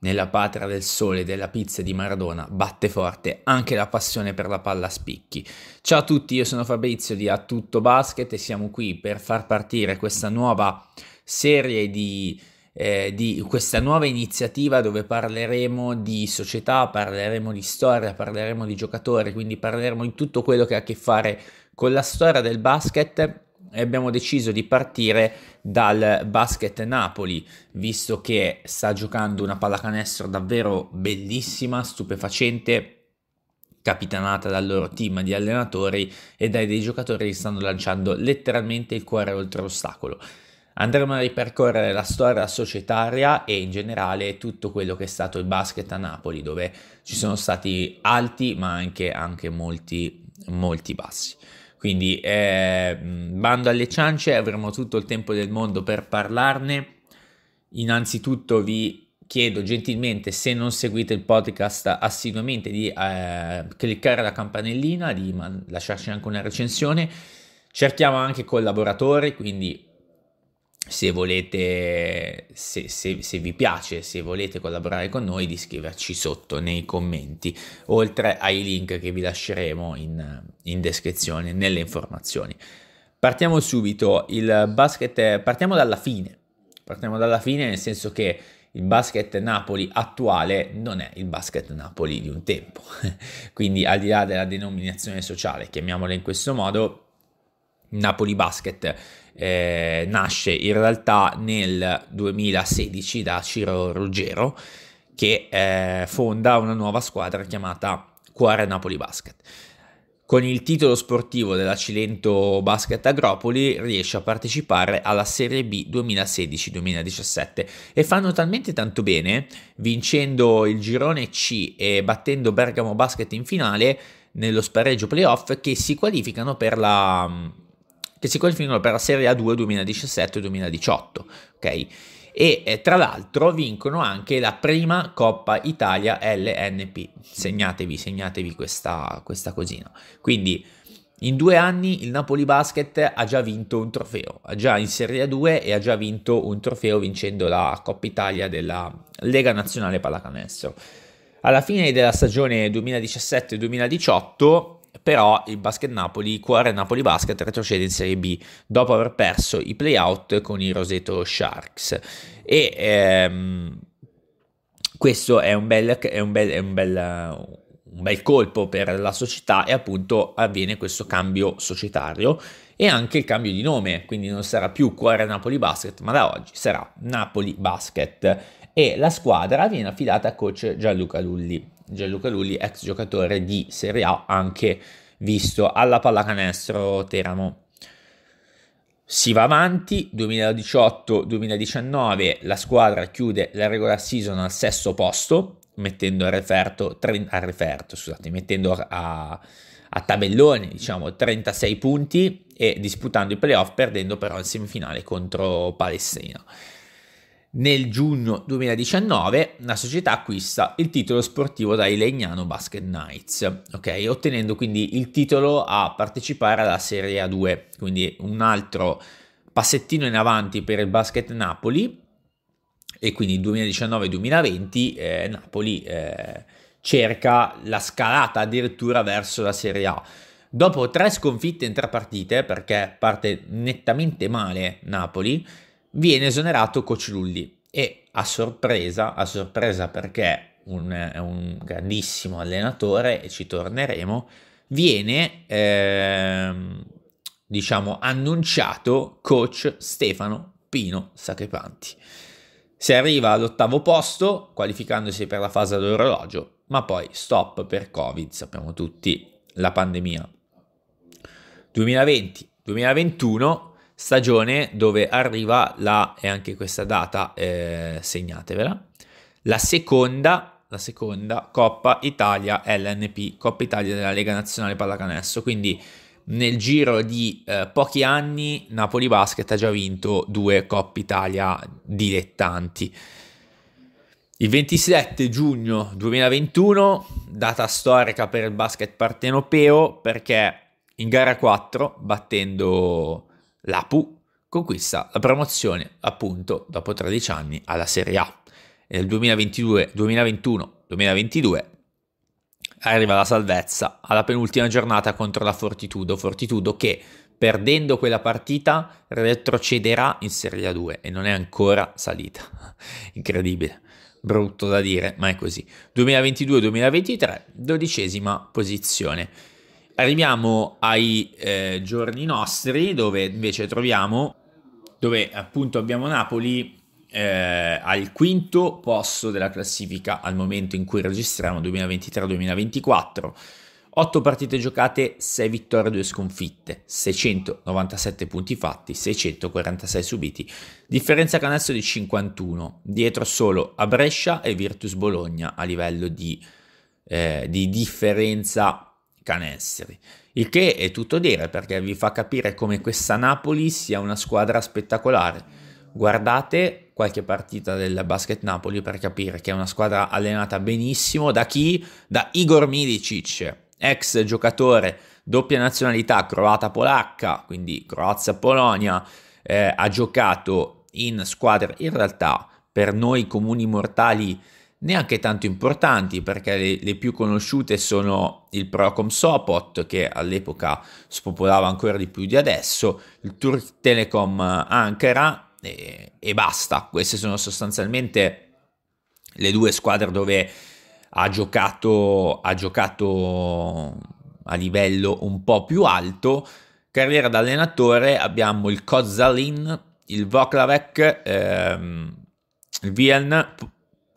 nella patria del sole e della pizza di Maradona batte forte anche la passione per la palla a spicchi. Ciao a tutti, io sono Fabrizio di A Tutto Basket e siamo qui per far partire questa nuova serie di, eh, di questa nuova iniziativa dove parleremo di società, parleremo di storia, parleremo di giocatori, quindi parleremo di tutto quello che ha a che fare con la storia del basket e abbiamo deciso di partire dal basket Napoli, visto che sta giocando una pallacanestro davvero bellissima, stupefacente, capitanata dal loro team di allenatori e dai dei giocatori che stanno lanciando letteralmente il cuore oltre l'ostacolo. Andremo a ripercorrere la storia societaria e in generale tutto quello che è stato il basket a Napoli, dove ci sono stati alti ma anche, anche molti, molti bassi. Quindi eh, mm, bando alle ciance, avremo tutto il tempo del mondo per parlarne. Innanzitutto vi chiedo gentilmente se non seguite il podcast assiduamente di eh, cliccare la campanellina, di man- lasciarci anche una recensione. Cerchiamo anche collaboratori, quindi se volete, se, se, se, vi piace, se volete collaborare con noi, di scriverci sotto nei commenti, oltre ai link che vi lasceremo in, in descrizione, nelle informazioni. Partiamo subito, il basket, partiamo dalla fine, partiamo dalla fine nel senso che il basket Napoli attuale non è il basket Napoli di un tempo, quindi al di là della denominazione sociale, chiamiamola in questo modo, Napoli Basket eh, nasce in realtà nel 2016 da Ciro Ruggero che eh, fonda una nuova squadra chiamata Cuore Napoli Basket. Con il titolo sportivo della Cilento Basket Agropoli riesce a partecipare alla Serie B 2016-2017 e fanno talmente tanto bene, vincendo il girone C e battendo Bergamo Basket in finale nello spareggio playoff, che si qualificano per la che si qualificano per la Serie A2 2017-2018, ok? E eh, tra l'altro vincono anche la prima Coppa Italia LNP. Segnatevi, segnatevi questa, questa cosina. Quindi in due anni il Napoli Basket ha già vinto un trofeo, ha già in Serie A2 e ha già vinto un trofeo vincendo la Coppa Italia della Lega Nazionale Pallacanestro. Alla fine della stagione 2017-2018 però il Basket Napoli, cuore Napoli Basket, retrocede in Serie B dopo aver perso i playout con i Roseto Sharks. E ehm, questo è un bel, è un bel, è un bel un bel colpo per la società e appunto avviene questo cambio societario e anche il cambio di nome, quindi non sarà più Cuore Napoli Basket, ma da oggi sarà Napoli Basket e la squadra viene affidata a coach Gianluca Lulli. Gianluca Lulli, ex giocatore di Serie A, anche visto alla pallacanestro Teramo. Si va avanti, 2018-2019 la squadra chiude la regular season al sesto posto, mettendo a referto, a, referto, scusate, mettendo a, a tabellone diciamo, 36 punti e disputando i playoff perdendo però in semifinale contro Palestina nel giugno 2019 la società acquista il titolo sportivo dai Legnano Basket Knights, okay? ottenendo quindi il titolo a partecipare alla Serie A2, quindi un altro passettino in avanti per il Basket Napoli e quindi 2019-2020 eh, Napoli eh, cerca la scalata addirittura verso la Serie A. Dopo tre sconfitte in tre partite, perché parte nettamente male Napoli, viene esonerato Cocirulli e a sorpresa, a sorpresa perché è un grandissimo allenatore e ci torneremo, viene eh, diciamo annunciato coach Stefano Pino Sachepanti. Si arriva all'ottavo posto qualificandosi per la fase d'orologio, ma poi stop per Covid, sappiamo tutti la pandemia. 2020-2021 stagione dove arriva la, e anche questa data eh, segnatevela, la seconda, la seconda Coppa Italia LNP, Coppa Italia della Lega Nazionale Pallacanestro, quindi nel giro di eh, pochi anni Napoli Basket ha già vinto due Coppa Italia dilettanti. Il 27 giugno 2021, data storica per il basket partenopeo, perché in gara 4, battendo l'Apu conquista la promozione appunto dopo 13 anni alla Serie A. E nel 2022, 2021, 2022 arriva la salvezza alla penultima giornata contro la Fortitudo, Fortitudo che perdendo quella partita retrocederà in Serie A2 e non è ancora salita. Incredibile, brutto da dire, ma è così. 2022-2023, dodicesima posizione. Arriviamo ai eh, giorni nostri dove invece troviamo, dove appunto abbiamo Napoli eh, al quinto posto della classifica al momento in cui registriamo 2023-2024. 8 partite giocate, 6 vittorie, 2 sconfitte, 697 punti fatti, 646 subiti, differenza canestro di 51, dietro solo a Brescia e Virtus Bologna a livello di, eh, di differenza canestri. Il che è tutto dire perché vi fa capire come questa Napoli sia una squadra spettacolare. Guardate qualche partita del basket Napoli per capire che è una squadra allenata benissimo da chi? Da Igor Milicic, ex giocatore doppia nazionalità croata-polacca, quindi Croazia-Polonia, eh, ha giocato in squadre in realtà per noi comuni mortali neanche tanto importanti perché le, le, più conosciute sono il Procom Sopot che all'epoca spopolava ancora di più di adesso, il Turk Telecom Ankara e, e basta. Queste sono sostanzialmente le due squadre dove ha giocato, ha giocato a livello un po' più alto. Carriera da allenatore abbiamo il Kozalin, il Voklavek, ehm, il Vien,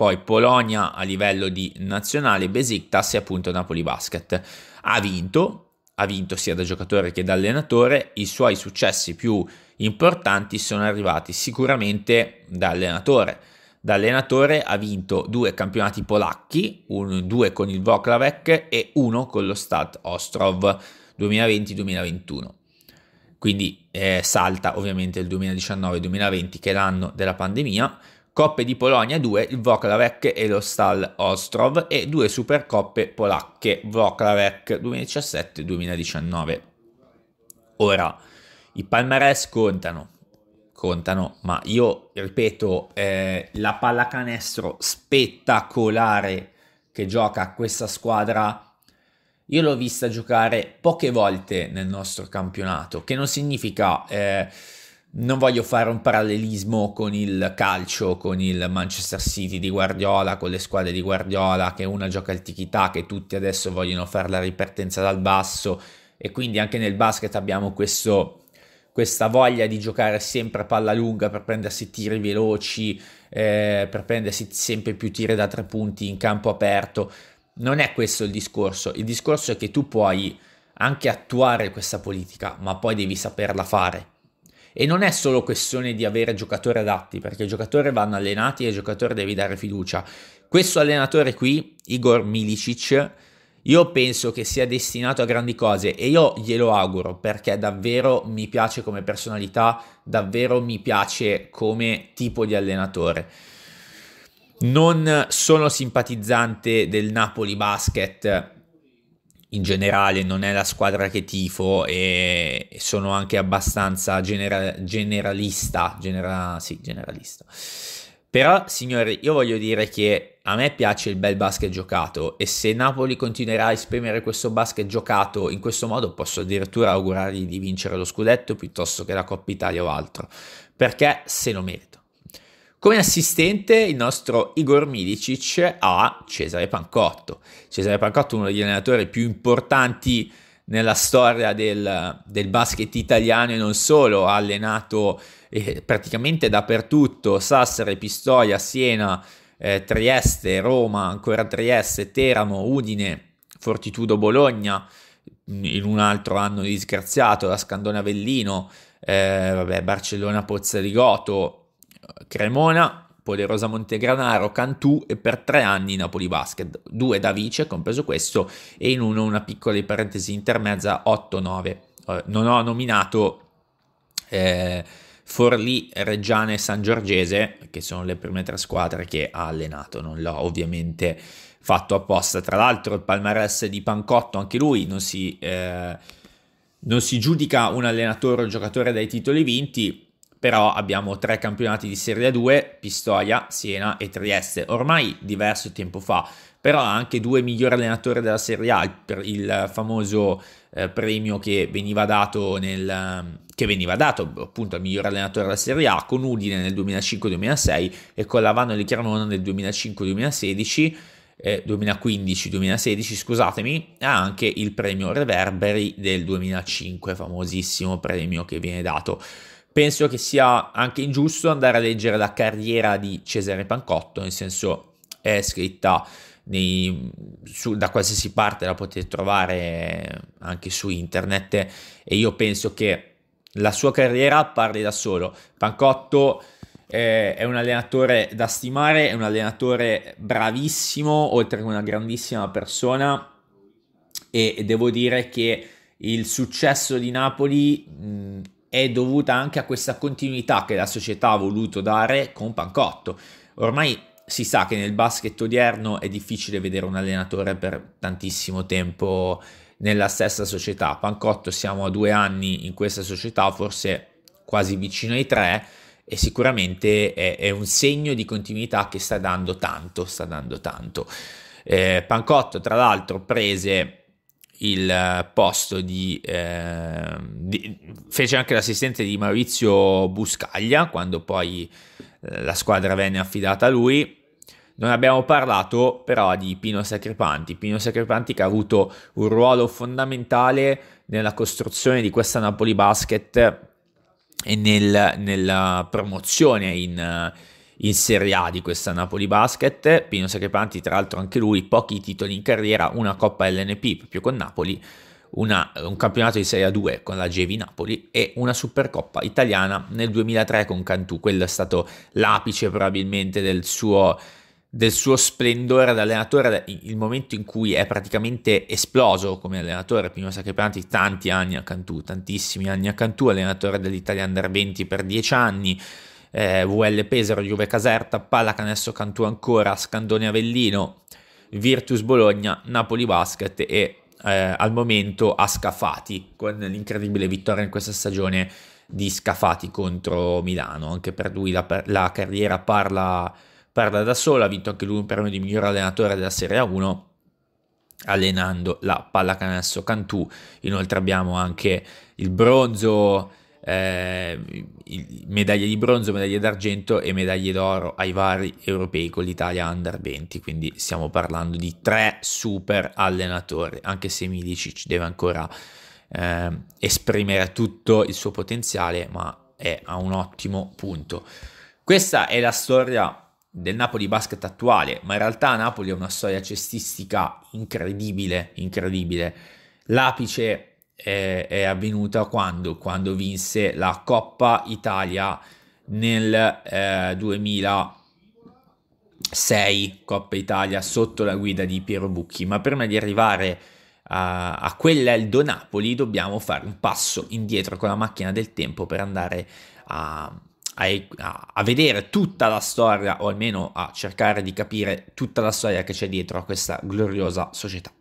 poi Polonia a livello di nazionale, Besiktas e appunto Napoli Basket. Ha vinto, ha vinto sia da giocatore che da allenatore, i suoi successi più importanti sono arrivati sicuramente da allenatore. Da allenatore ha vinto due campionati polacchi, un, due con il Voklavec e uno con lo Stad Ostrov 2020-2021. Quindi eh, salta ovviamente il 2019-2020 che è l'anno della pandemia Coppe di Polonia 2, il Wroclawek e lo Stal Ostrov e due Supercoppe polacche, Wroclawek 2017-2019. Ora, i palmarès contano, contano, ma io ripeto, eh, la pallacanestro spettacolare che gioca questa squadra io l'ho vista giocare poche volte nel nostro campionato, che non significa eh, non voglio fare un parallelismo con il calcio, con il Manchester City di Guardiola, con le squadre di Guardiola, che una gioca al tiki-taka, che tutti adesso vogliono fare la ripartenza dal basso, e quindi anche nel basket abbiamo questo, questa voglia di giocare sempre a palla lunga per prendersi tiri veloci, eh, per prendersi sempre più tiri da tre punti in campo aperto. Non è questo il discorso, il discorso è che tu puoi anche attuare questa politica, ma poi devi saperla fare e non è solo questione di avere giocatori adatti, perché i giocatori vanno allenati e i giocatori devi dare fiducia. Questo allenatore qui, Igor Milicic, io penso che sia destinato a grandi cose e io glielo auguro perché davvero mi piace come personalità, davvero mi piace come tipo di allenatore. Non sono simpatizzante del Napoli Basket, in generale non è la squadra che tifo e sono anche abbastanza genera- generalista, genera- sì, generalista. Però, signori, io voglio dire che a me piace il bel basket giocato e se Napoli continuerà a esprimere questo basket giocato in questo modo posso addirittura augurargli di vincere lo scudetto piuttosto che la Coppa Italia o altro, perché se lo merita. Come assistente il nostro Igor Milicic ha Cesare Pancotto. Cesare Pancotto uno degli allenatori più importanti nella storia del, del basket italiano e non solo, ha allenato eh, praticamente dappertutto, Sassari, Pistoia, Siena, eh, Trieste, Roma, ancora Trieste, Teramo, Udine, Fortitudo Bologna, in un altro anno disgraziato, la Scandone Avellino, eh, vabbè, Barcellona Pozza di Goto, Cremona, Poderosa Montegranaro, Cantù e per tre anni Napoli Basket, due da vice, compreso questo, e in uno una piccola di parentesi intermezza 8-9. Eh, non ho nominato eh, Forlì, Reggiana e San Giorgese, che sono le prime tre squadre che ha allenato, non l'ho ovviamente fatto apposta. Tra l'altro il palmarès di Pancotto, anche lui non si, eh, non si giudica un allenatore o un giocatore dai titoli vinti, però abbiamo tre campionati di Serie a 2, Pistoia, Siena e Trieste, ormai diverso tempo fa, però ha anche due migliori allenatori della Serie A, il, famoso eh, premio che veniva dato nel, ehm, che veniva dato appunto al miglior allenatore della Serie A con Udine nel 2005-2006 e con Lavano di Cremona nel 2005-2016 2015-2016 eh, scusatemi ha anche il premio Reverberi del 2005 famosissimo premio che viene dato penso che sia anche ingiusto andare a leggere la carriera di Cesare Pancotto, nel senso è scritta nei, su, da qualsiasi parte, la potete trovare eh, anche su internet e io penso che la sua carriera parli da solo. Pancotto eh, è un allenatore da stimare, è un allenatore bravissimo, oltre che una grandissima persona e, devo dire che il successo di Napoli mh, è dovuta anche a questa continuità che la società ha voluto dare con Pancotto. Ormai si sa che nel basket odierno è difficile vedere un allenatore per tantissimo tempo nella stessa società. Pancotto siamo a due anni in questa società, forse quasi vicino ai tre, e sicuramente è, è un segno di continuità che sta dando tanto, sta dando tanto. Eh, Pancotto tra l'altro prese il posto di, eh, di, fece anche l'assistente di Maurizio Buscaglia quando poi eh, la squadra venne affidata a lui. Non abbiamo parlato però di Pino Sacripanti, Pino Sacripanti che ha avuto un ruolo fondamentale nella costruzione di questa Napoli Basket e nel, nella promozione in, in Serie A di questa Napoli Basket. Pino Sacrepanti, tra l'altro, anche lui, pochi titoli in carriera, una Coppa LNP proprio con Napoli, una, un campionato di Serie A2 con la Gevi Napoli e una Supercoppa italiana nel 2003 con Cantù. Quello è stato l'apice probabilmente del suo del suo splendore da allenatore, il momento in cui è praticamente esploso come allenatore, prima Sacrepanti tanti anni a Cantù, tantissimi anni a Cantù, allenatore dell'Italia Under 20 per 10 anni, eh, VL Pesaro, Juve Caserta, Pallacanesso Cantù ancora, Scandone Avellino, Virtus Bologna, Napoli Basket e eh, al momento a Scafati con l'incredibile vittoria in questa stagione di Scafati contro Milano. Anche per lui la, la carriera parla, parla, da sola, ha vinto anche lui un premio di miglior allenatore della Serie A1 allenando la Pallacanesso Cantù. Inoltre abbiamo anche il bronzo eh, medaglie di bronzo, medaglie d'argento e medaglie d'oro ai vari europei con l'Italia under 20, quindi stiamo parlando di tre super allenatori, anche se Milicic deve ancora eh, esprimere tutto il suo potenziale, ma è a un ottimo punto. Questa è la storia del Napoli basket attuale, ma in realtà Napoli è una storia cestistica incredibile, incredibile. L'apice è, è avvenuta quando? quando? vinse la Coppa Italia nel eh, 2006, Coppa Italia sotto la guida di Piero Bucchi, ma prima di arrivare a, a quell'Eldo Napoli dobbiamo fare un passo indietro con la macchina del tempo per andare a, a, a, vedere tutta la storia, o almeno a cercare di capire tutta la storia che c'è dietro a questa gloriosa società.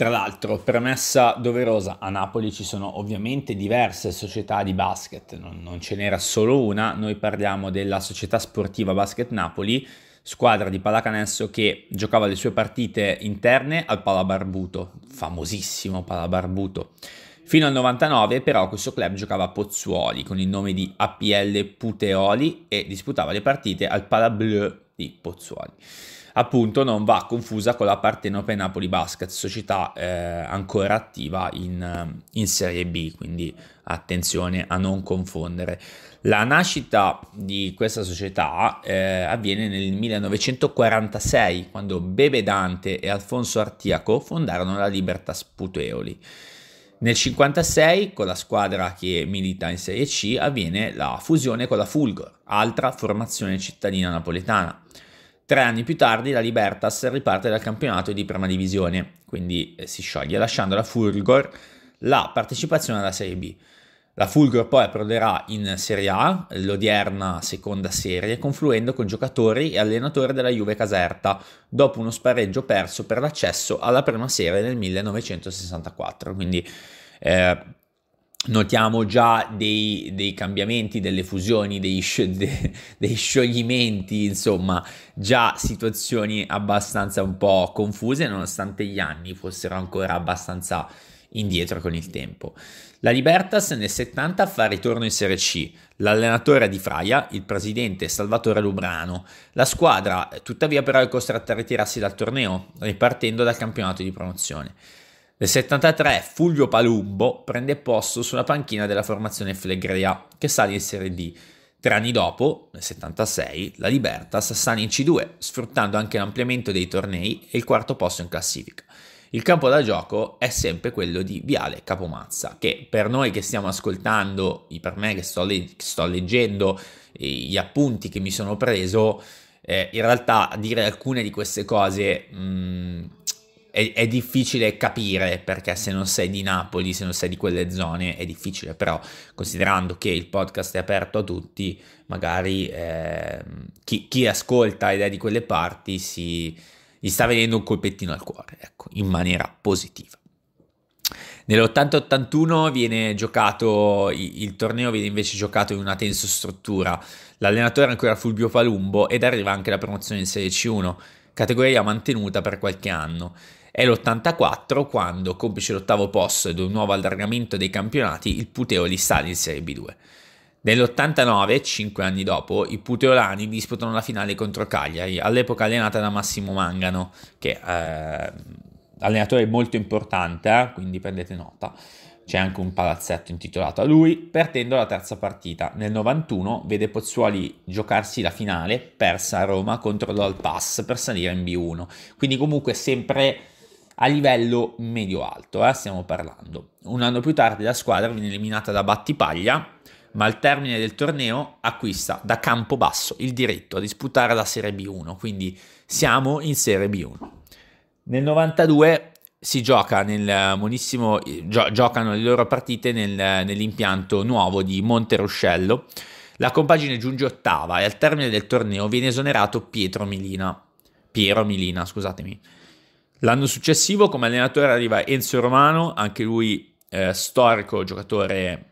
Tra l'altro, premessa doverosa, a Napoli ci sono ovviamente diverse società di basket, non, non ce n'era solo una, noi parliamo della società sportiva Basket Napoli, squadra di pallacanestro che giocava le sue partite interne al Palabarbuto, famosissimo Palabarbuto. Fino al 99 però questo club giocava a Pozzuoli con il nome di APL Puteoli e disputava le partite al Palableu di Pozzuoli appunto non va confusa con la Partenope Napoli Basket, società eh, ancora attiva in, eh, in Serie B, quindi attenzione a non confondere. La nascita di questa società eh, avviene nel 1946, quando Bebe Dante e Alfonso Artiaco fondarono la Libertas Puteoli. Nel 1956, con la squadra che milita in Serie C, avviene la fusione con la Fulgor, altra formazione cittadina napoletana. Tre anni più tardi la Libertas riparte dal campionato di prima divisione, quindi eh, si scioglie, lasciando alla Fulgor la partecipazione alla Serie B. La Fulgor poi approderà in Serie A, l'odierna seconda serie, confluendo con giocatori e allenatore della Juve Caserta, dopo uno spareggio perso per l'accesso alla prima serie nel 1964. Quindi eh, notiamo già dei, dei, cambiamenti, delle fusioni, dei, de, dei, scioglimenti, insomma, già situazioni abbastanza un po' confuse, nonostante gli anni fossero ancora abbastanza indietro con il tempo. La Libertas nel 70 fa ritorno in Serie C, l'allenatore di Fraia, il presidente Salvatore Lubrano. La squadra tuttavia però è costretta a ritirarsi dal torneo, ripartendo dal campionato di promozione. Nel 73 Fulvio Palumbo prende posto sulla panchina della formazione Flegrea, che sale in Serie D. Tre anni dopo, nel 76, la Libertas sale in C2, sfruttando anche l'ampliamento dei tornei e il quarto posto in classifica. Il campo da gioco è sempre quello di Viale Capomazza, che per noi che stiamo ascoltando, per me che sto, le- che sto leggendo eh, gli appunti che mi sono preso, eh, in realtà dire alcune di queste cose mh, mm, è, è, difficile capire perché se non sei di Napoli, se non sei di quelle zone, è difficile, però considerando che il podcast è aperto a tutti, magari eh, chi, chi, ascolta ed è di quelle parti si, gli sta venendo un colpettino al cuore, ecco, in maniera positiva. Nell'80-81 viene giocato, il torneo viene invece giocato in una tenso struttura. L'allenatore è ancora Fulvio Palumbo ed arriva anche la promozione in Serie C1, categoria mantenuta per qualche anno. È l'84 quando, complice l'ottavo posto ed un nuovo allargamento dei campionati, il Puteoli sale in Serie B2. Nell'89, 5 anni dopo, i Puteolani disputano la finale contro Cagliari, all'epoca allenata da Massimo Mangano, che è eh, allenatore molto importante, eh, quindi prendete nota. C'è anche un palazzetto intitolato a lui, perdendo la terza partita. Nel 91 vede Pozzuoli giocarsi la finale, persa a Roma contro l'Alpass per salire in B1. Quindi comunque sempre a livello medio-alto, eh, stiamo parlando. Un anno più tardi la squadra viene eliminata da Battipaglia, ma al termine del torneo acquista da Campobasso il diritto a disputare la Serie B1, quindi siamo in Serie B1. Nel 92 si gioca nel eh, buonissimo, gio, giocano le loro partite nel, eh, nell'impianto nuovo di Monteruscello. La compagine giunge ottava e al termine del torneo viene esonerato Pietro Milina, Piero Milina, scusatemi, L'anno successivo come allenatore arriva Enzo Romano, anche lui eh, storico giocatore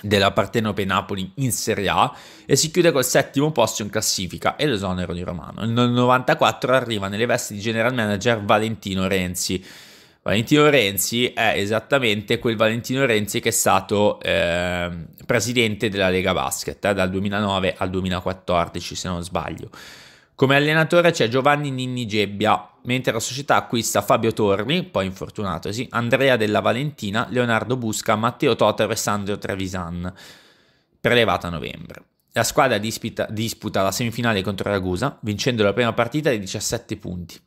della Partenope Napoli in Serie A e si chiude col settimo posto in classifica e l'esonero di Romano. Nel 1994 arriva nelle vesti di general manager Valentino Renzi. Valentino Renzi è esattamente quel Valentino Renzi che è stato eh, presidente della Lega Basket eh, dal 2009 al 2014 se non sbaglio. Come allenatore c'è Giovanni Ninni Gebbia, mentre la società acquista Fabio Torri, poi infortunatosi, Andrea Della Valentina, Leonardo Busca, Matteo Totaro e Sandro Trevisan, prelevata a novembre. La squadra dispita, disputa la semifinale contro Ragusa, vincendo la prima partita di 17 punti,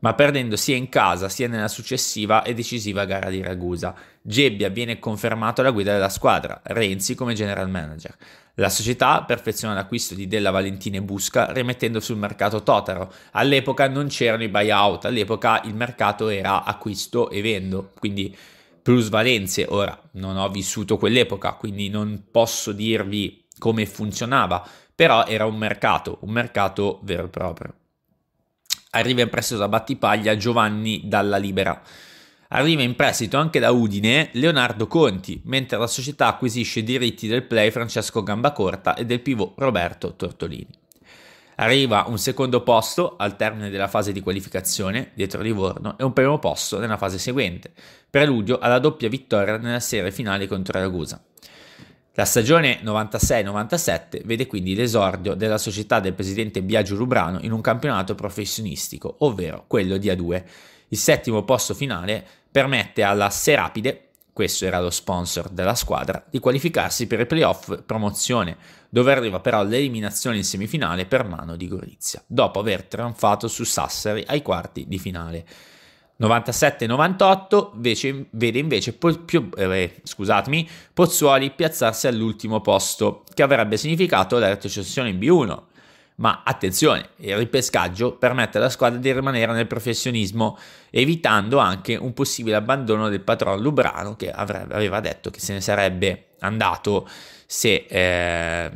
ma perdendo sia in casa sia nella successiva e decisiva gara di Ragusa. Gebbia viene confermato alla guida della squadra, Renzi come general manager. La società perfeziona l'acquisto di Della Valentina e Busca rimettendo sul mercato Totaro. All'epoca non c'erano i buyout, all'epoca il mercato era acquisto e vendo, quindi plusvalenze. Ora, non ho vissuto quell'epoca, quindi non posso dirvi come funzionava, però era un mercato, un mercato vero e proprio. Arriva in prestito da Battipaglia Giovanni dalla Libera. Arriva in prestito anche da Udine Leonardo Conti, mentre la società acquisisce i diritti del play Francesco Gambacorta e del pivot Roberto Tortolini. Arriva un secondo posto al termine della fase di qualificazione dietro Livorno e un primo posto nella fase seguente, preludio alla doppia vittoria nella serie finale contro Ragusa. La stagione 96-97 vede quindi l'esordio della società del presidente Biagio Lubrano in un campionato professionistico, ovvero quello di A2, il settimo posto finale permette alla Serapide, questo era lo sponsor della squadra, di qualificarsi per i playoff promozione, dove arriva però l'eliminazione in semifinale per mano di Gorizia, dopo aver trionfato su Sassari ai quarti di finale. 97-98 vede invece più, eh, Pozzuoli piazzarsi all'ultimo posto, che avrebbe significato la retrocessione in B1, ma attenzione, il ripescaggio permette alla squadra di rimanere nel professionismo, evitando anche un possibile abbandono del patron Lubrano che avrebbe, aveva detto che se ne sarebbe andato se, eh,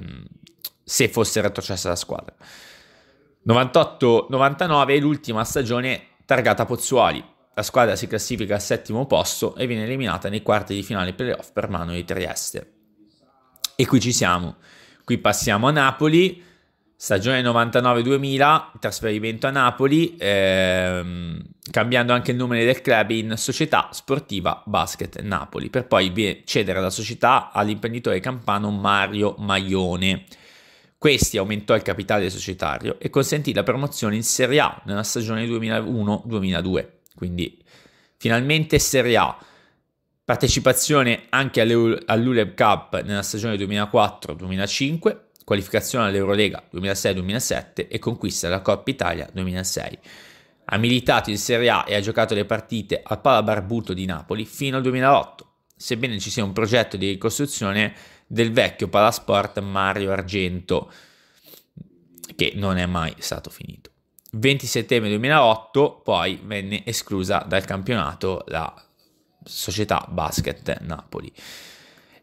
se fosse retrocessa la squadra. 98-99 è l'ultima stagione targata Pozzuoli. La squadra si classifica al settimo posto e viene eliminata nei quarti di finale playoff per mano di Trieste. E qui ci siamo. Qui passiamo a Napoli Stagione 99-2000, trasferimento a Napoli, ehm, cambiando anche il nome del club in Società Sportiva Basket Napoli, per poi cedere la società all'imprenditore campano Mario Maione. Questi aumentò il capitale societario e consentì la promozione in Serie A nella stagione 2001-2002, quindi finalmente Serie A. Partecipazione anche all'ULEB Cup nella stagione 2004-2005, qualificazione all'Eurolega 2006-2007 e conquista della Coppa Italia 2006. Ha militato in Serie A e ha giocato le partite al Palabarbuto di Napoli fino al 2008, sebbene ci sia un progetto di ricostruzione del vecchio Palasport Mario Argento, che non è mai stato finito. 20 settembre 2008 poi venne esclusa dal campionato la società Basket Napoli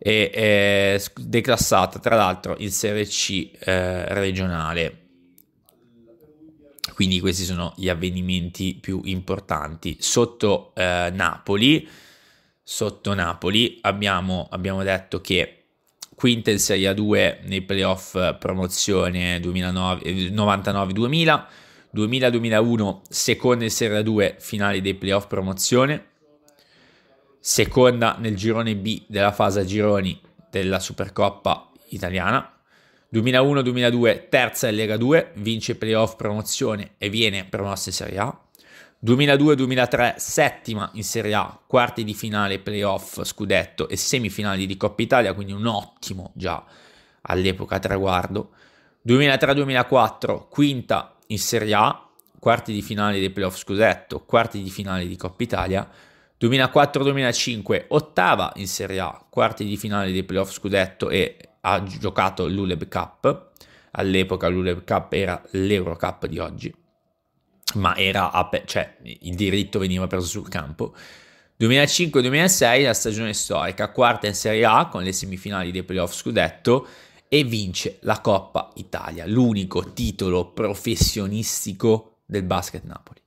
e è declassata tra l'altro in Serie C eh, regionale. Quindi questi sono gli avvenimenti più importanti. Sotto eh, Napoli, sotto Napoli abbiamo, abbiamo detto che quinta in Serie A2 nei playoff promozione 99-2000, 2000-2001 eh, seconda in Serie A2 finale dei playoff promozione, seconda nel girone B della fase a gironi della Supercoppa italiana. 2001-2002 terza in Lega 2, vince playoff promozione e viene promossa in Serie A. 2002-2003 settima in Serie A, quarti di finale playoff scudetto e semifinali di Coppa Italia, quindi un ottimo già all'epoca traguardo. 2003-2004 quinta in Serie A, quarti di finale dei playoff scudetto, quarti di finale di Coppa Italia. 2004-2005 ottava in Serie A, quarti di finale dei playoff scudetto e ha giocato l'Uleb Cup. All'epoca l'Uleb Cup era l'Euro Cup di oggi, ma era aper- cioè, il diritto veniva preso sul campo. 2005-2006 la stagione storica, quarta in Serie A con le semifinali dei playoff scudetto e vince la Coppa Italia, l'unico titolo professionistico del basket Napoli.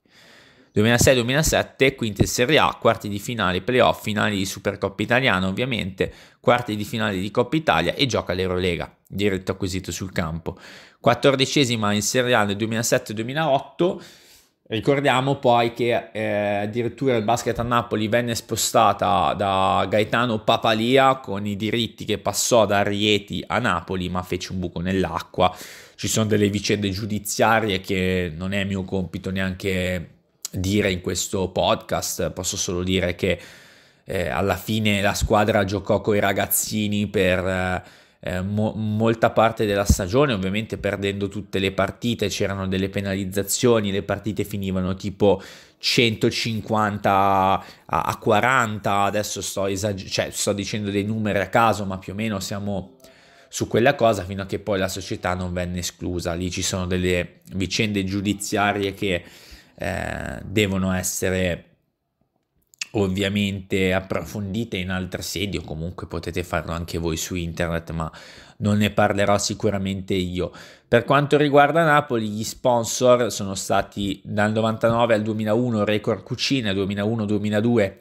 2006-2007, quinti in Serie A, quarti di finale, playoff, finali di Supercoppa Italiana ovviamente, quarti di finale di Coppa Italia e gioca all'Eurolega, diretto acquisito sul campo. Quattordicesima in Serie A nel 2007-2008, ricordiamo poi che eh, addirittura il basket a Napoli venne spostata da Gaetano Papalia con i diritti che passò da Rieti a Napoli ma fece un buco nell'acqua ci sono delle vicende giudiziarie che non è mio compito neanche dire in questo podcast, posso solo dire che eh, alla fine la squadra giocò con i ragazzini per eh, eh, mo- molta parte della stagione, ovviamente perdendo tutte le partite, c'erano delle penalizzazioni, le partite finivano tipo 150 a, a 40, adesso sto, esager- cioè, sto dicendo dei numeri a caso, ma più o meno siamo su quella cosa fino a che poi la società non venne esclusa. Lì ci sono delle vicende giudiziarie che eh, devono essere ovviamente approfondite in altre sedi o comunque potete farlo anche voi su internet, ma non ne parlerò sicuramente io. Per quanto riguarda Napoli, gli sponsor sono stati dal 99 al 2001 Record Cucina, 2001-2002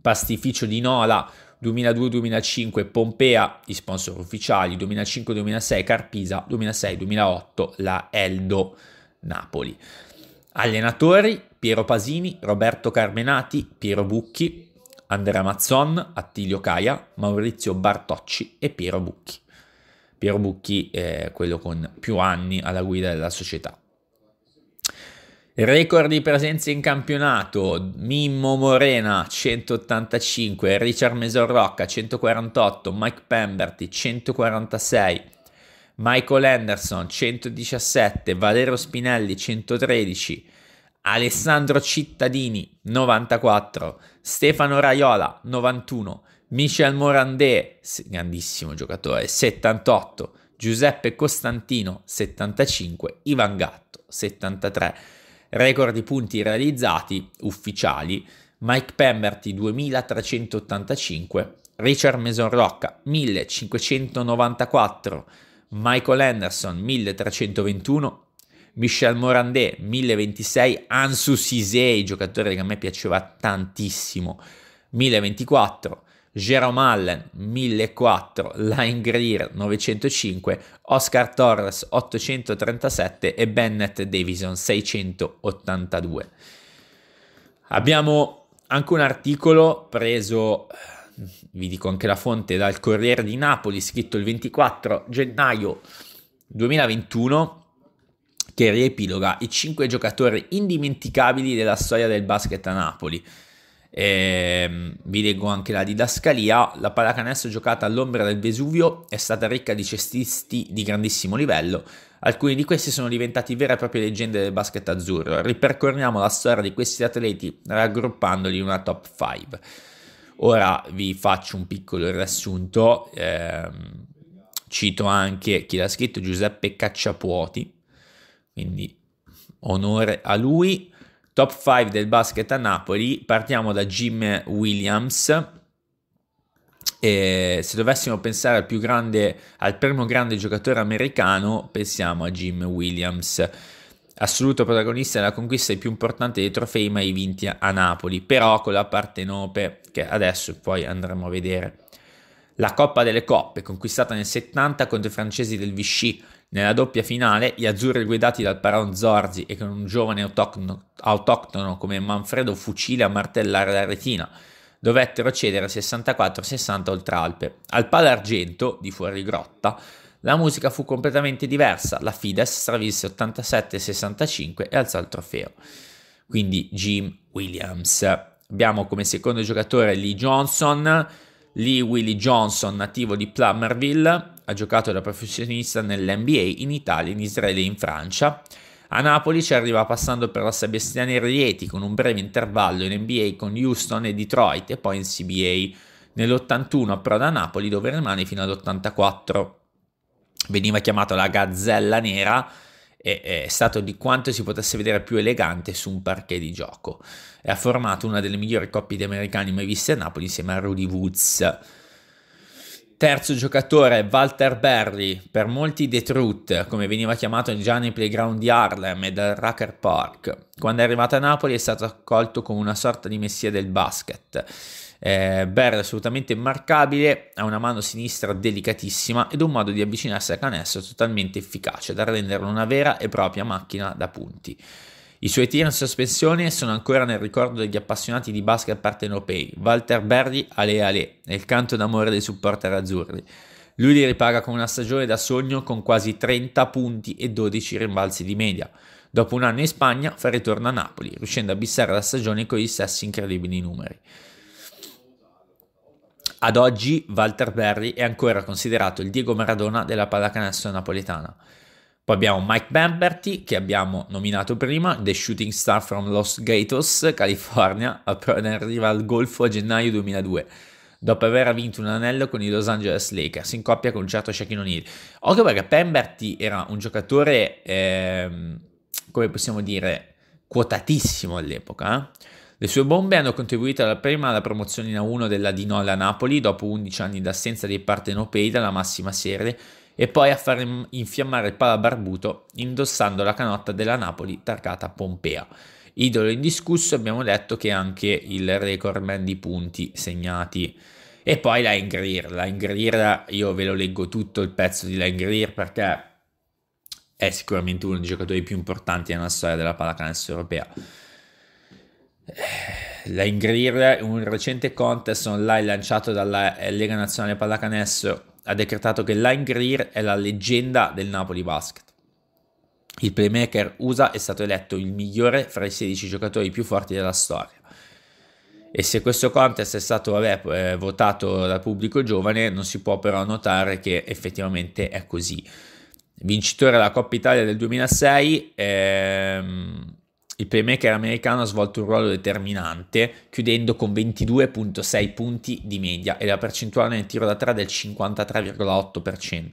Pastificio di Nola, 2002-2005 Pompea, gli sponsor ufficiali, 2005-2006 Carpisa, 2006-2008 la Eldo Napoli. Allenatori Piero Pasini, Roberto Carmenati, Piero Bucchi, Andrea Mazzon, Attilio Caia, Maurizio Bartocci e Piero Bucchi. Piero Bucchi è quello con più anni alla guida della società. Record di presenze in campionato, Mimmo Morena 185, Richard Mesorrocca 148, Mike Pemberti 146, Michael Anderson 117, Valero Spinelli 113, Alessandro Cittadini 94, Stefano Raiola 91, Michel Morandé, grandissimo giocatore, 78, Giuseppe Costantino 75, Ivan Gatto 73. Record di punti realizzati ufficiali Mike Pemberty 2385, Richard Mason Rocca 1594, Michael Anderson 1321, Michel Morandé 1026, Ansu Sisei, giocatore che a me piaceva tantissimo 1024, Jerome Allen 1004, Line Greer 905, Oscar Torres 837 e Bennett Davison 682. Abbiamo anche un articolo preso eh, vi dico anche la fonte, dal Corriere di Napoli, scritto il 24 gennaio 2021, che riepiloga i cinque giocatori indimenticabili della storia del basket a Napoli. E, ehm, vi leggo anche la didascalia, la pallacanestro giocata all'ombra del Vesuvio è stata ricca di cestisti di grandissimo livello, alcuni di questi sono diventati vere e proprie leggende del basket azzurro, ripercorriamo la storia di questi atleti raggruppandoli in una top 5. Ora vi faccio un piccolo riassunto, eh, cito anche chi l'ha scritto, Giuseppe Cacciapuoti, quindi onore a lui. Top 5 del basket a Napoli, partiamo da Jim Williams. E se dovessimo pensare al, più grande, al primo grande giocatore americano, pensiamo a Jim Williams assoluto protagonista della conquista dei più importanti dei trofei mai vinti a Napoli, però con la Partenope, che adesso poi andremo a vedere. La Coppa delle Coppe, conquistata nel 70 contro i francesi del Vichy. Nella doppia finale, gli azzurri guidati dal Paron Zorzi e con un giovane autoctono, autoctono come Manfredo Fucile a martellare la retina, dovettero cedere 64-60 oltre Alpe. Al Palargento, di fuori grotta, la musica fu completamente diversa, la Fides stravisse 87-65 e alzò il trofeo. Quindi Jim Williams. Abbiamo come secondo giocatore Lee Johnson, Lee Willie Johnson, nativo di Plummerville, ha giocato da professionista nell'NBA in Italia, in Israele e in Francia. A Napoli ci arriva passando per la Sebastiani Rieti con un breve intervallo in NBA con Houston e Detroit e poi in CBA. Nell'81 approda a Napoli dove rimane fino all'84 veniva chiamato la gazzella nera e è stato di quanto si potesse vedere più elegante su un parquet di gioco e ha formato una delle migliori coppie di americani mai viste a Napoli insieme a Rudy Woods terzo giocatore Walter Berry, per molti Detroit, come veniva chiamato già nei playground di Harlem e dal Rucker Park. Quando è arrivato a Napoli è stato accolto come una sorta di messia del basket. Eh, Berra assolutamente immarcabile, ha una mano sinistra delicatissima ed un modo di avvicinarsi al canestro totalmente efficace da renderlo una vera e propria macchina da punti. I suoi tiri in sospensione sono ancora nel ricordo degli appassionati di basket partenopei, Walter Berry Ale Ale, nel canto d'amore dei supporter azzurri. Lui li ripaga con una stagione da sogno con quasi 30 punti e 12 rimbalzi di media. Dopo un anno in Spagna fa ritorno a Napoli, riuscendo a bissare la stagione con gli stessi incredibili numeri. Ad oggi Walter Berry è ancora considerato il Diego Maradona della pallacanestro napoletana. Poi abbiamo Mike Bamberty, che abbiamo nominato prima, The Shooting Star from Los Gatos, California, appena arriva al Golfo a gennaio 2002, dopo aver vinto un anello con i Los Angeles Lakers, in coppia con un certo Shaquille O'Neal. Occhio perché Bamberty era un giocatore, eh, come possiamo dire, quotatissimo all'epoca, eh? Le sue bombe hanno contribuito alla prima alla promozione in A1 della Dinola Napoli dopo 11 anni d'assenza dei partenopei dalla massima serie e poi a far infiammare il palabarbuto indossando la canotta della Napoli targata Pompea. Idolo indiscusso abbiamo detto che è anche il recordman di punti segnati. E poi la Greer, la Greer, io ve lo leggo tutto il pezzo di la Greer perché è sicuramente uno dei giocatori più importanti nella storia della pallacanestro europea. La Ingrir, un recente contest online lanciato dalla Lega Nazionale Pallacanestro, ha decretato che la Ingrir è la leggenda del Napoli Basket. Il playmaker USA è stato eletto il migliore fra i 16 giocatori più forti della storia. E se questo contest è stato vabbè, eh, votato dal pubblico giovane, non si può però notare che effettivamente è così. Vincitore della Coppa Italia del 2006, ehm, il playmaker americano ha svolto un ruolo determinante, chiudendo con 22.6 punti di media e la percentuale nel tiro da 3 del 53,8%,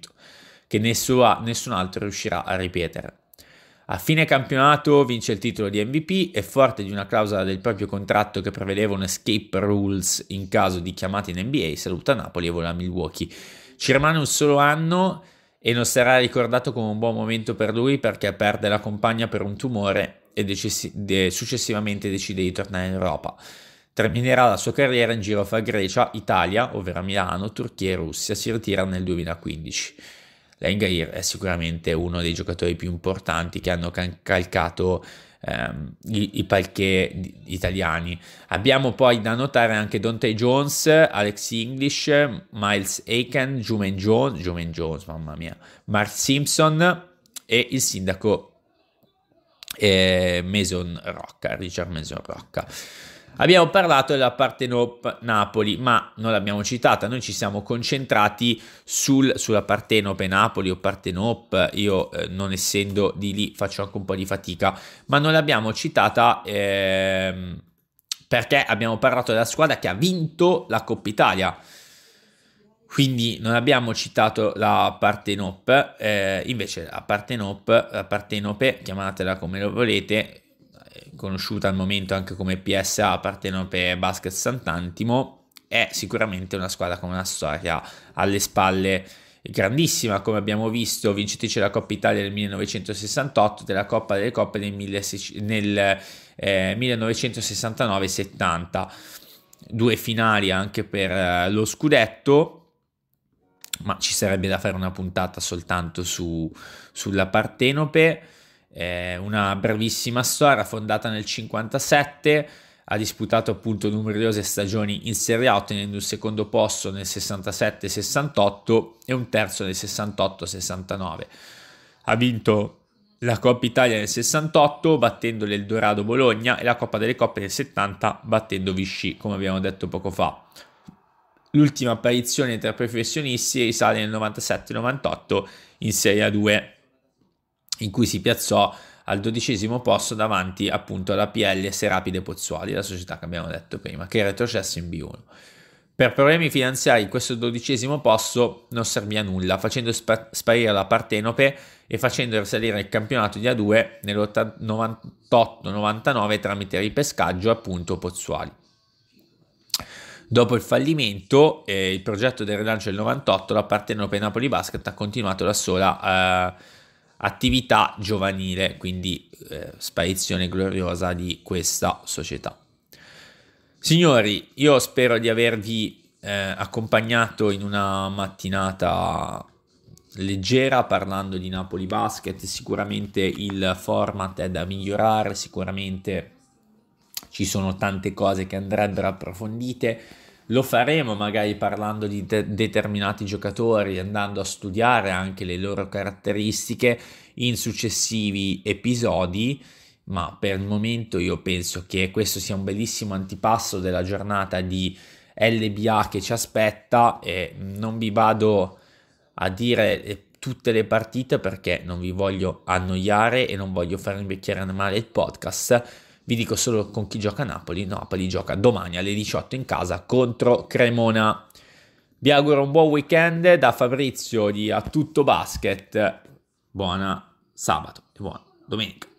che nessun, nessun altro riuscirà a ripetere. A fine campionato vince il titolo di MVP e forte di una clausola del proprio contratto che prevedeva un escape rules in caso di chiamate in NBA, saluta Napoli e vola a Milwaukee. Ci rimane un solo anno e non sarà ricordato come un buon momento per lui perché perde la compagna per un tumore e decessi- de- successivamente decide di tornare in Europa. Terminerà la sua carriera in giro fra Grecia, Italia, ovvero Milano, Turchia e Russia, si ritira nel 2015. Lengair è sicuramente uno dei giocatori più importanti che hanno calcato ehm, i, i palchi italiani. Abbiamo poi da notare anche Dante Jones, Alex English, Miles Aiken, Jumen Jones, Jumen Jones, mamma mia, Mark Simpson e il sindaco eh, Mason Rocca, Richard Mason Rocca. Abbiamo parlato della Partenope Napoli, ma non l'abbiamo citata, noi ci siamo concentrati sul, sulla Partenope Napoli o Partenope, io eh, non essendo di lì faccio anche un po' di fatica, ma non l'abbiamo citata eh, perché abbiamo parlato della squadra che ha vinto la Coppa Italia quindi non abbiamo citato la Partenop, eh, invece la Partenop, la Partenope, chiamatela come lo volete, conosciuta al momento anche come PSA Partenope Basket Sant'Antimo, è sicuramente una squadra con una storia alle spalle grandissima, come abbiamo visto, vincitrice della Coppa Italia nel 1968, della Coppa delle Coppe nel, nel eh, 1969-70, due finali anche per eh, lo scudetto ma ci sarebbe da fare una puntata soltanto su, sulla Partenope, eh, una bravissima storia fondata nel 57, ha disputato appunto numerose stagioni in Serie A ottenendo un secondo posto nel 67-68 e un terzo nel 68-69. Ha vinto la Coppa Italia nel 68 battendo l'Eldorado Bologna e la Coppa delle Coppe nel 70 battendo Vichy, come abbiamo detto poco fa l'ultima apparizione tra professionisti risale nel 97-98 in Serie A2, in cui si piazzò al dodicesimo posto davanti appunto alla PL Serapide Pozzuoli, la società che abbiamo detto prima, che è retrocesso in B1. Per problemi finanziari questo dodicesimo posto non servì a nulla, facendo spa sparire la Partenope e facendo risalire il campionato di A2 nell'98-99 tramite ripescaggio appunto Pozzuoli. Dopo il fallimento, eh, il progetto del rilancio del 98, la per Napoli Basket ha continuato la sola eh, attività giovanile, quindi eh, sparizione gloriosa di questa società. Signori, io spero di avervi eh, accompagnato in una mattinata leggera parlando di Napoli Basket, sicuramente il format è da migliorare, sicuramente ci sono tante cose che andrebbero approfondite lo faremo magari parlando di de- determinati giocatori, andando a studiare anche le loro caratteristiche in successivi episodi, ma per il momento io penso che questo sia un bellissimo antipasso della giornata di LBA che ci aspetta e non vi vado a dire eh, tutte le partite perché non vi voglio annoiare e non voglio far invecchiare male il podcast vi dico solo con chi gioca a Napoli, Napoli gioca domani alle 18 in casa contro Cremona. Vi auguro un buon weekend da Fabrizio di A Tutto Basket, buona sabato e buona domenica.